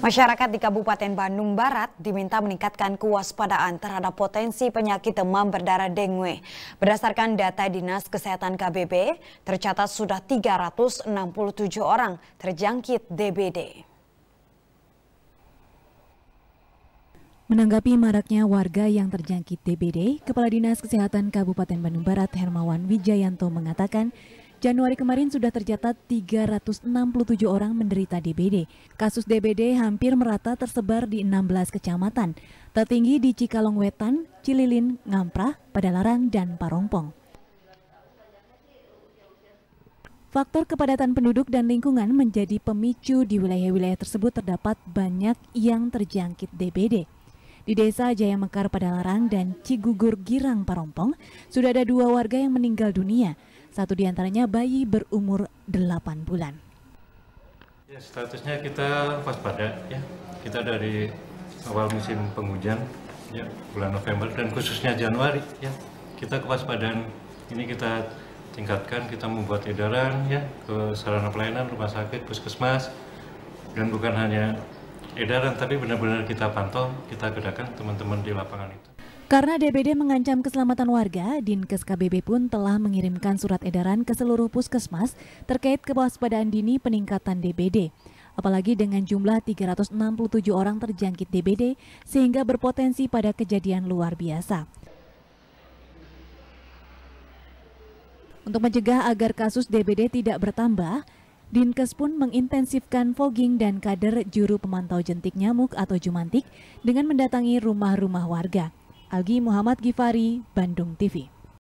Masyarakat di Kabupaten Bandung Barat diminta meningkatkan kewaspadaan terhadap potensi penyakit demam berdarah dengue. Berdasarkan data Dinas Kesehatan KBB, tercatat sudah 367 orang terjangkit DBD. Menanggapi maraknya warga yang terjangkit DBD, Kepala Dinas Kesehatan Kabupaten Bandung Barat Hermawan Wijayanto mengatakan Januari kemarin sudah tercatat 367 orang menderita DBD. Kasus DBD hampir merata tersebar di 16 kecamatan, tertinggi di Cikalong Cililin, Ngamprah, Padalarang, dan Parongpong. Faktor kepadatan penduduk dan lingkungan menjadi pemicu di wilayah-wilayah tersebut terdapat banyak yang terjangkit DBD. Di desa Jaya Mekar Padalarang dan Cigugur Girang Parompong, sudah ada dua warga yang meninggal dunia satu diantaranya bayi berumur 8 bulan. Ya, statusnya kita waspada ya. Kita dari awal musim penghujan ya bulan November dan khususnya Januari ya. Kita kewaspadaan ini kita tingkatkan, kita membuat edaran ya ke sarana pelayanan, rumah sakit, puskesmas dan bukan hanya edaran tapi benar-benar kita pantau, kita gerakan teman-teman di lapangan itu. Karena DBD mengancam keselamatan warga, Dinkes KBB pun telah mengirimkan surat edaran ke seluruh puskesmas terkait kewaspadaan dini peningkatan DBD. Apalagi dengan jumlah 367 orang terjangkit DBD sehingga berpotensi pada kejadian luar biasa. Untuk mencegah agar kasus DBD tidak bertambah, Dinkes pun mengintensifkan fogging dan kader juru pemantau jentik nyamuk atau jumantik dengan mendatangi rumah-rumah warga. Agi Muhammad Gifari, Bandung TV.